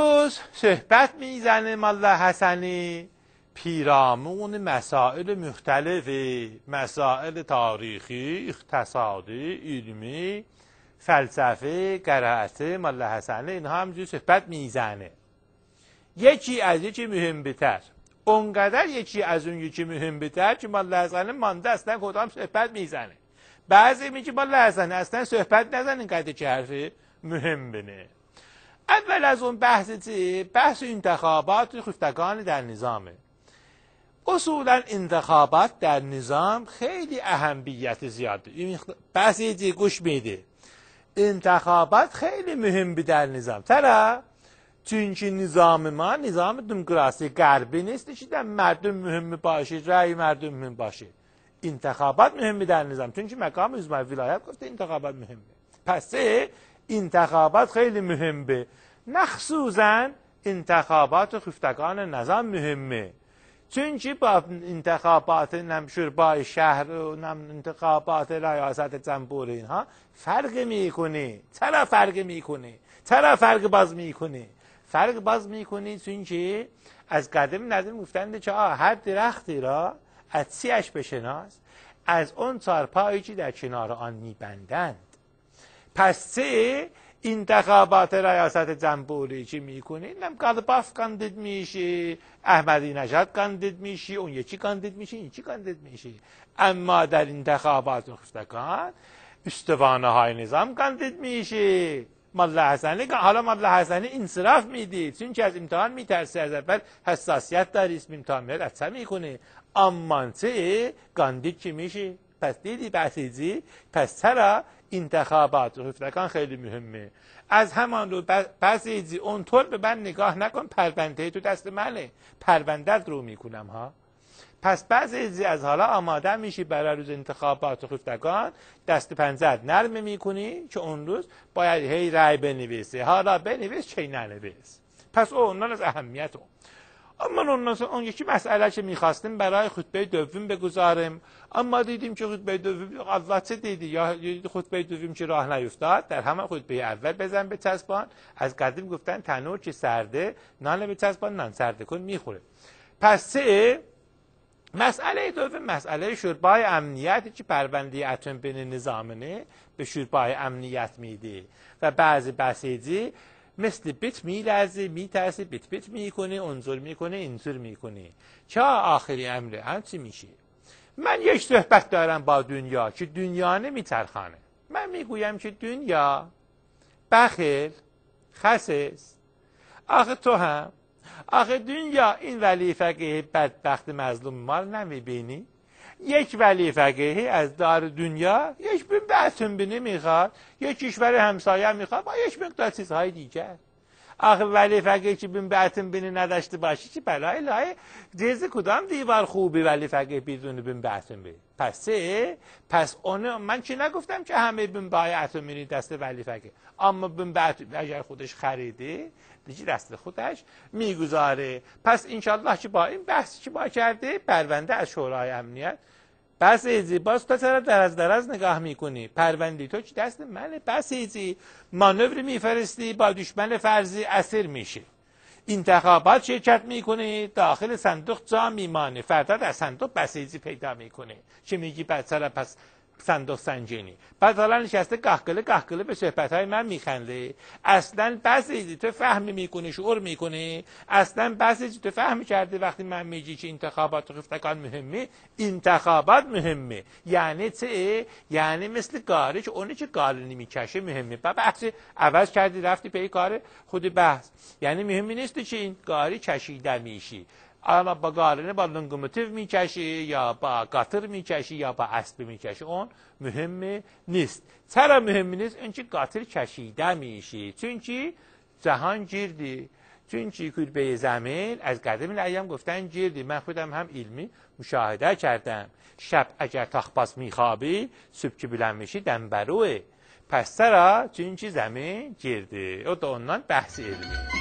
روز صحبت میزنه مالا حسنی پیرامون مسائل مختلف مسائل تاریخی اقتصادی علمی فلسفه قرائته مله حسنی اینها جو صحبت میزنه یکی از یکی مهم بتر اونقدر یکی از اون یکی مهم بتر که مله حسنی مانده اصلا کدام صحبت میزنه بعضی میگه مله حسنی اصلا صحبت نزن اینقدر که حرف مهم بنه اول از اون بحث بحث انتخابات خفتگان در نظامه اصولا انتخابات در نظام خیلی اهمیت زیاد بحثی دی گوش میده انتخابات خیلی مهم در نظام چون که نظام ما نظام دموکراسی غربی نیست که در مردم مهم باشه رأی مردم مهم باشه انتخابات مهم در نظام چون که مقام عضو ولایت گفته انتخابات مهمه پس انتخابات خیلی مهمه مخصوصا انتخابات خفتگان نظام مهمه چون چی با انتخابات با شهر و نم انتخابات ریاست جمهور اینها فرق میکنه چرا فرق میکنه چرا فرق باز میکنه فرق باز میکنه چون که از قدم نظر گفتند چه هر درختی را از سیش بشناس از اون چارپایی که در کنار آن میبندند پس چه انتخابات ریاست جمهوری چی میکنه اینم قلباف کاندید میشه احمدی نژاد کاندید میشه اون یکی کاندید میشه این چی کاندید میشه اما در انتخابات خفتکان استوانه های نظام کاندید میشه ملا حسنی حالا ملا حسنی انصراف میدید چون که از امتحان میترسه از اول حساسیت داره اسم امتحان میاد میکنه اما چه کاندید چی میشه پس دیدی بسیجی پس چرا انتخابات رفتکان خیلی مهمه از همان رو بسیجی اونطور به من نگاه نکن پرونده تو دست منه پروندت رو میکنم ها پس بعضی از حالا آماده میشی برای روز انتخابات خفتگان دست پنزد نرم میکنی که اون روز باید هی رای بنویسی حالا بنویس چی ننویس پس اون از اهمیت اون. اما اون یکی مسئله که میخواستیم برای خطبه دوم بگذاریم اما دیدیم که خطبه دوم البته دیدی یا خطبه دوم که راه نیفتاد در همه خطبه اول بزن به تسبان. از قدیم گفتن تنور که سرده نان به تسبان نان سرده کن میخوره پس سه مسئله دوم مسئله شربای امنیتی که پرونده اتم بین نظامنه به شربای امنیت میده و بعضی بسیجی مثل بیت می میترسه بیت بیت میکنه انظر میکنه انظر میکنه چه آخری امره همچی میشه من یک صحبت دارم با دنیا که دنیا نمیترخانه من میگویم که دنیا بخیل خسس آخه تو هم آخه دنیا این ولی فقیه بدبخت مظلوم مال نمی نمیبینی یک ولی فقیهی از دار دنیا یک بین بحث بینی میخواد یک کشور همسایه میخواد با یک مقدار چیزهای دیگر آخه ولی فقیه که بین بعتم بینی نداشته باشی که بلای لای دیز کدام دیوار خوبی ولی فقیه بدون بین بعتم بی پس پس اون من چی نگفتم که همه بین بایعت میری دست ولی فقیه اما بین بعت اگر خودش خریده دیگه دست خودش میگذاره پس انشالله که با این بحثی که با کرده پرونده از شورای امنیت بس ایزی باز تو چرا درز دراز نگاه میکنی پروندی تو چی دست منه بس ایزی مانور میفرستی با دشمن فرضی اسیر میشه انتخابات شرکت میکنی داخل صندوق جا میمانه فردا در صندوق بسیجی پیدا میکنه چه میگی بچه پس صندوق سنجینی بعد حالا نشسته قهقله قهقله به صحبت های من میخنده اصلا بعضی تو فهم میکنی شعور میکنه اصلا بعضی تو فهم کرده وقتی من میگی که انتخابات و خفتکان مهمه انتخابات مهمه یعنی چه یعنی مثل گاره که اونی که گاره نمیکشه مهمه و بحث عوض کردی رفتی پی کار خود بحث یعنی مهمی نیست که این گاری کشیده میشی علا با قارنه با لنگوموتیو میکشی یا با قطر میکشی یا با اسب میکشی اون مهم نیست چرا مهم نیست اینکه قطر کشیده میشی چونکی جهان گیردی چونکی کربه زمین از قدم الایام گفتن گیردی من خودم هم علمی مشاهده کردم شب اگر تاخپاس میخوابی صبح که بلند میشی دنبروه پس چرا چونکی زمین گیردی او دا ondan بحث علمی